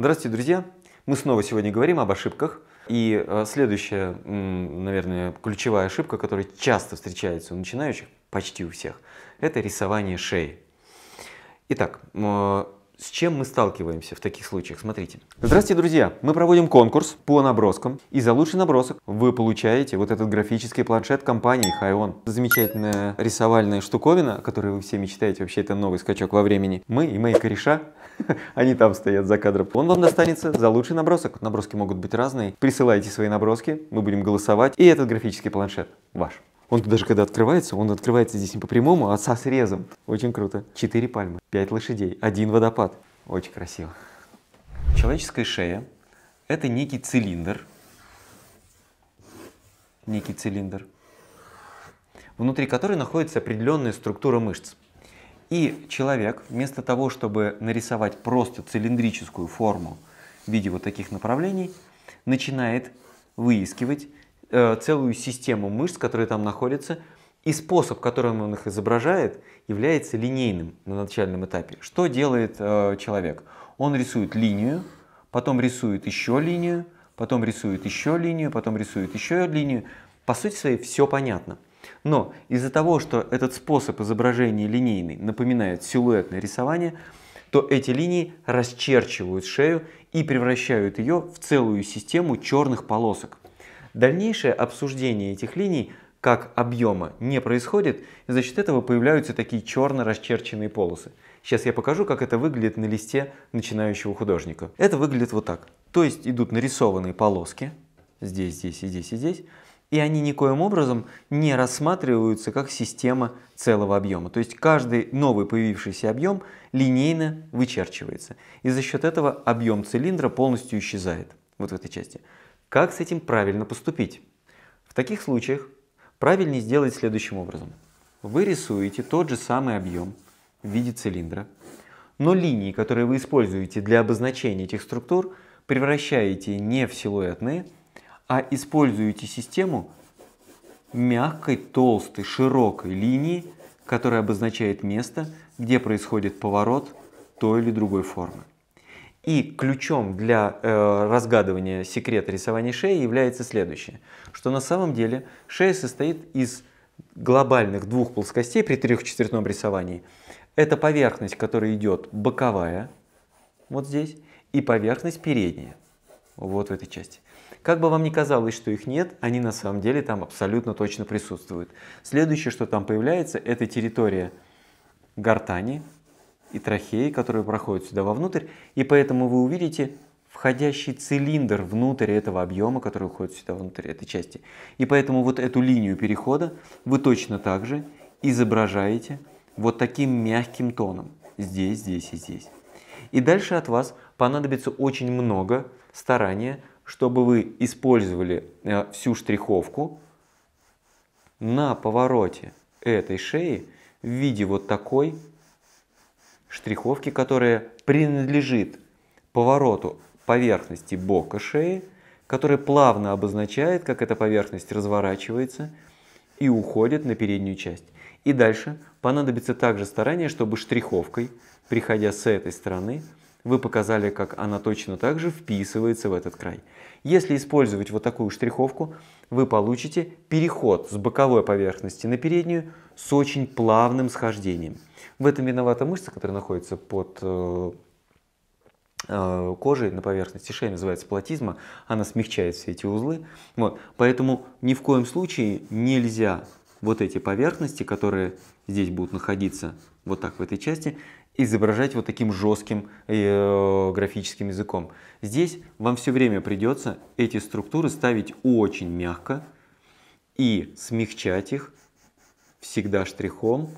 Здравствуйте, друзья! Мы снова сегодня говорим об ошибках. И э, следующая, наверное, ключевая ошибка, которая часто встречается у начинающих, почти у всех, это рисование шеи. Итак, с чем мы сталкиваемся в таких случаях? Смотрите. Здравствуйте, друзья! Мы проводим конкурс по наброскам. И за лучший набросок вы получаете вот этот графический планшет компании Хайон. Замечательная рисовальная штуковина, о которой вы все мечтаете. Вообще, это новый скачок во времени. Мы и мои кореша, они там стоят за кадром. Он вам достанется за лучший набросок. Наброски могут быть разные. Присылайте свои наброски, мы будем голосовать. И этот графический планшет ваш. Он даже когда открывается, он открывается здесь не по прямому, а со срезом. Очень круто. Четыре пальмы, пять лошадей, один водопад. Очень красиво. Человеческая шея – это некий цилиндр. Некий цилиндр, внутри которой находится определенная структура мышц. И человек, вместо того, чтобы нарисовать просто цилиндрическую форму в виде вот таких направлений, начинает выискивать Э, целую систему мышц, которые там находятся, и способ, которым он их изображает, является линейным на начальном этапе. Что делает э, человек? Он рисует линию, потом рисует еще линию, потом рисует еще линию, потом рисует еще линию. По сути своей все понятно. Но из-за того, что этот способ изображения линейный напоминает силуэтное рисование, то эти линии расчерчивают шею и превращают ее в целую систему черных полосок. Дальнейшее обсуждение этих линий как объема не происходит, и за счет этого появляются такие черно расчерченные полосы. Сейчас я покажу, как это выглядит на листе начинающего художника. Это выглядит вот так. То есть идут нарисованные полоски, здесь, здесь и здесь и здесь, и они никоим образом не рассматриваются как система целого объема. То есть каждый новый появившийся объем линейно вычерчивается. И за счет этого объем цилиндра полностью исчезает вот в этой части. Как с этим правильно поступить? В таких случаях правильнее сделать следующим образом. Вы рисуете тот же самый объем в виде цилиндра, но линии, которые вы используете для обозначения этих структур, превращаете не в силуэтные, а используете систему мягкой, толстой, широкой линии, которая обозначает место, где происходит поворот той или другой формы. И ключом для э, разгадывания секрета рисования шеи является следующее, что на самом деле шея состоит из глобальных двух плоскостей при трехчетвертном рисовании. Это поверхность, которая идет боковая, вот здесь, и поверхность передняя, вот в этой части. Как бы вам ни казалось, что их нет, они на самом деле там абсолютно точно присутствуют. Следующее, что там появляется, это территория гортани, и трахеи, которые проходят сюда вовнутрь, и поэтому вы увидите входящий цилиндр внутрь этого объема, который уходит сюда внутрь этой части. И поэтому вот эту линию перехода вы точно так же изображаете вот таким мягким тоном. Здесь, здесь и здесь. И дальше от вас понадобится очень много старания, чтобы вы использовали э, всю штриховку на повороте этой шеи в виде вот такой штриховки, которая принадлежит повороту поверхности бока шеи, который плавно обозначает, как эта поверхность разворачивается и уходит на переднюю часть. И дальше понадобится также старание, чтобы штриховкой, приходя с этой стороны, вы показали, как она точно так же вписывается в этот край. Если использовать вот такую штриховку, вы получите переход с боковой поверхности на переднюю с очень плавным схождением. В этом виновата мышца, которая находится под э, э, кожей на поверхности шеи, называется платизма, она смягчает все эти узлы. Вот. Поэтому ни в коем случае нельзя вот эти поверхности, которые здесь будут находиться вот так в этой части, изображать вот таким жестким э, графическим языком. Здесь вам все время придется эти структуры ставить очень мягко и смягчать их всегда штрихом,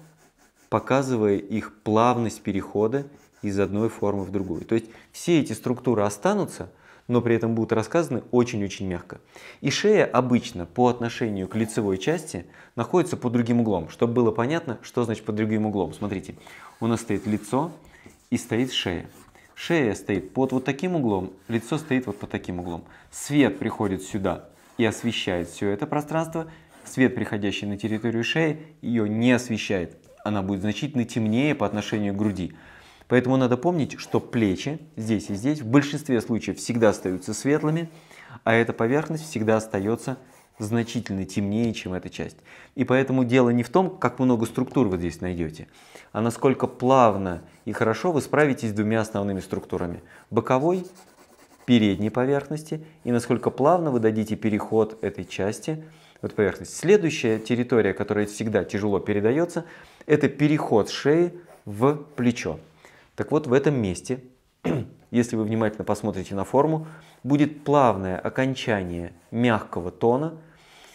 показывая их плавность перехода из одной формы в другую. То есть все эти структуры останутся, но при этом будут рассказаны очень-очень мягко. И шея обычно по отношению к лицевой части находится под другим углом, чтобы было понятно, что значит под другим углом. Смотрите, у нас стоит лицо и стоит шея. Шея стоит под вот таким углом, лицо стоит вот под таким углом. Свет приходит сюда и освещает все это пространство. Свет, приходящий на территорию шеи, ее не освещает. Она будет значительно темнее по отношению к груди. Поэтому надо помнить, что плечи здесь и здесь в большинстве случаев всегда остаются светлыми, а эта поверхность всегда остается значительно темнее, чем эта часть. И поэтому дело не в том, как много структур вы здесь найдете, а насколько плавно и хорошо вы справитесь с двумя основными структурами. Боковой, передней поверхности, и насколько плавно вы дадите переход этой части вот поверхность. Следующая территория, которая всегда тяжело передается, это переход шеи в плечо. Так вот, в этом месте, если вы внимательно посмотрите на форму, будет плавное окончание мягкого тона,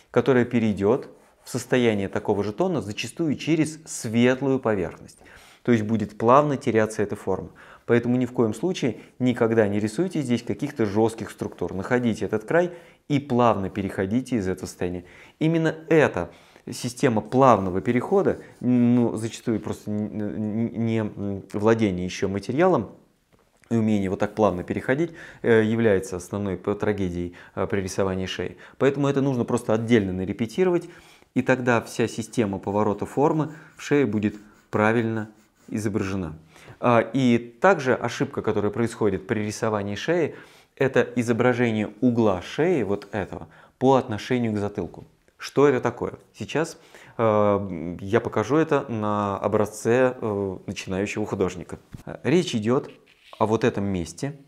которое перейдет в состояние такого же тона, зачастую через светлую поверхность. То есть будет плавно теряться эта форма. Поэтому ни в коем случае никогда не рисуйте здесь каких-то жестких структур. Находите этот край и плавно переходите из этого состояния. Именно это система плавного перехода, ну, зачастую просто не владение еще материалом, и умение вот так плавно переходить э, является основной трагедией э, при рисовании шеи. Поэтому это нужно просто отдельно нарепетировать, и тогда вся система поворота формы в шее будет правильно изображена. А, и также ошибка, которая происходит при рисовании шеи, это изображение угла шеи, вот этого, по отношению к затылку. Что это такое? Сейчас э, я покажу это на образце э, начинающего художника. Речь идет о вот этом месте,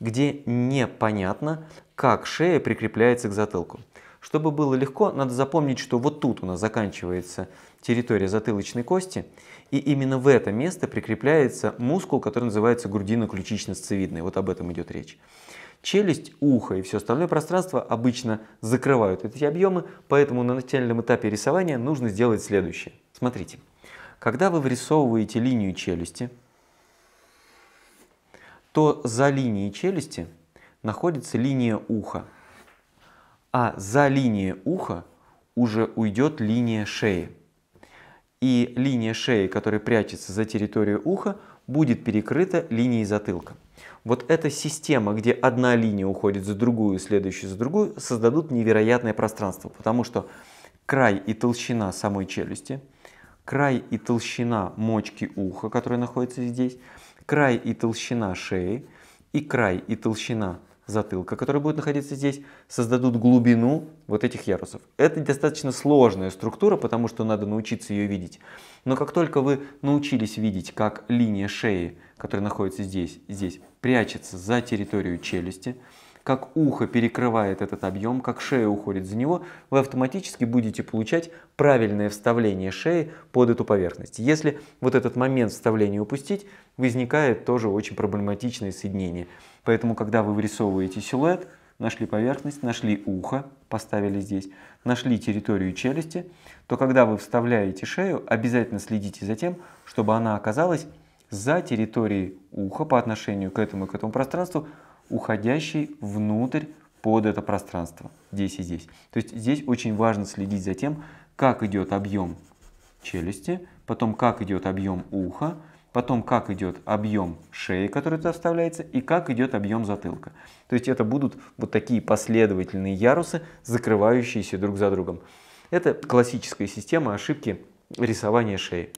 где непонятно, как шея прикрепляется к затылку. Чтобы было легко, надо запомнить, что вот тут у нас заканчивается территория затылочной кости, и именно в это место прикрепляется мускул, который называется грудино-ключично-сцевидный. Вот об этом идет речь. Челюсть, ухо и все остальное пространство обычно закрывают эти объемы, поэтому на начальном этапе рисования нужно сделать следующее. Смотрите, когда вы вырисовываете линию челюсти, то за линией челюсти находится линия уха, а за линией уха уже уйдет линия шеи. И линия шеи, которая прячется за территорию уха, будет перекрыта линией затылка. Вот эта система, где одна линия уходит за другую, следующая за другую, создадут невероятное пространство, потому что край и толщина самой челюсти, край и толщина мочки уха, которая находится здесь, край и толщина шеи, и край и толщина затылка, которые будут находиться здесь, создадут глубину вот этих ярусов. Это достаточно сложная структура, потому что надо научиться ее видеть. Но как только вы научились видеть, как линия шеи, которая находится здесь, здесь, прячется за территорию челюсти, как ухо перекрывает этот объем, как шея уходит за него, вы автоматически будете получать правильное вставление шеи под эту поверхность. Если вот этот момент вставления упустить, возникает тоже очень проблематичное соединение. Поэтому, когда вы вырисовываете силуэт, нашли поверхность, нашли ухо, поставили здесь, нашли территорию челюсти, то когда вы вставляете шею, обязательно следите за тем, чтобы она оказалась за территорией уха по отношению к этому и к этому пространству, уходящий внутрь под это пространство, здесь и здесь. То есть здесь очень важно следить за тем, как идет объем челюсти, потом как идет объем уха, потом как идет объем шеи, который туда вставляется, и как идет объем затылка. То есть это будут вот такие последовательные ярусы, закрывающиеся друг за другом. Это классическая система ошибки рисования шеи.